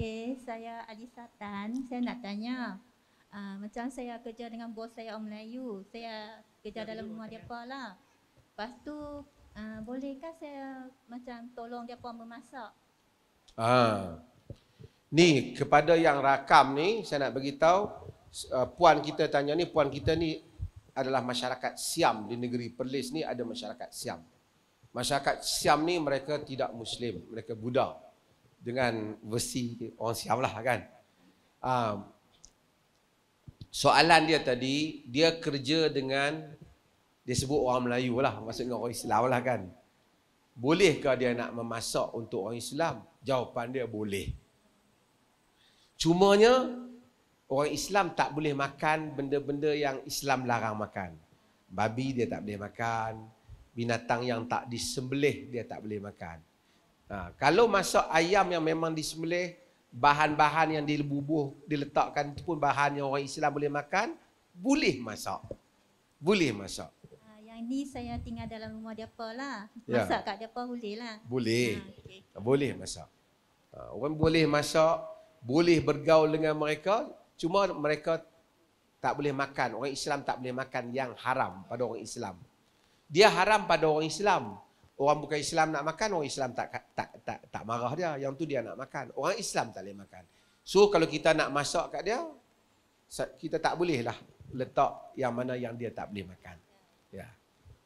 Okay, saya Alisa Tan. Saya nak tanya. Uh, macam saya kerja dengan bos saya orang Melayu. Saya kerja ya, dalam rumah dia apa lah. Lepas tu, uh, bolehkah saya macam tolong dia apa memasak? Ah. Ni, kepada yang rakam ni, saya nak beritahu. Uh, puan kita tanya ni, puan kita ni adalah masyarakat Siam di negeri Perlis ni ada masyarakat Siam. Masyarakat Siam ni mereka tidak Muslim, mereka Buddha dengan versi orang Siam lah kan. Um, soalan dia tadi, dia kerja dengan, dia sebut orang Melayu lah, maksudnya orang Islam lah kan. Bolehkah dia nak memasak untuk orang Islam? Jawapan dia boleh. Cumanya, orang Islam tak boleh makan benda-benda yang Islam larang makan. Babi dia tak boleh makan, binatang yang tak disembelih dia tak boleh makan. Ha, kalau masak ayam yang memang disembelih, bahan-bahan yang dilebubuh, diletakkan itu pun bahan yang orang Islam boleh makan, boleh masak. Boleh masak. Ah, yang ni saya tinggal dalam rumah dia lah. Ya. Masak ya. kat dia apa boleh lah. Boleh. Ha, ah, okay. Ah, boleh masak. Ha, orang boleh masak, boleh bergaul dengan mereka, cuma mereka tak boleh makan. Orang Islam tak boleh makan yang haram pada orang Islam. Dia haram pada orang Islam. Orang bukan Islam nak makan, orang Islam tak tak tak, tak marah dia. Yang tu dia nak makan. Orang Islam tak boleh makan. So kalau kita nak masak kat dia, kita tak boleh lah letak yang mana yang dia tak boleh makan. Ya. Yeah.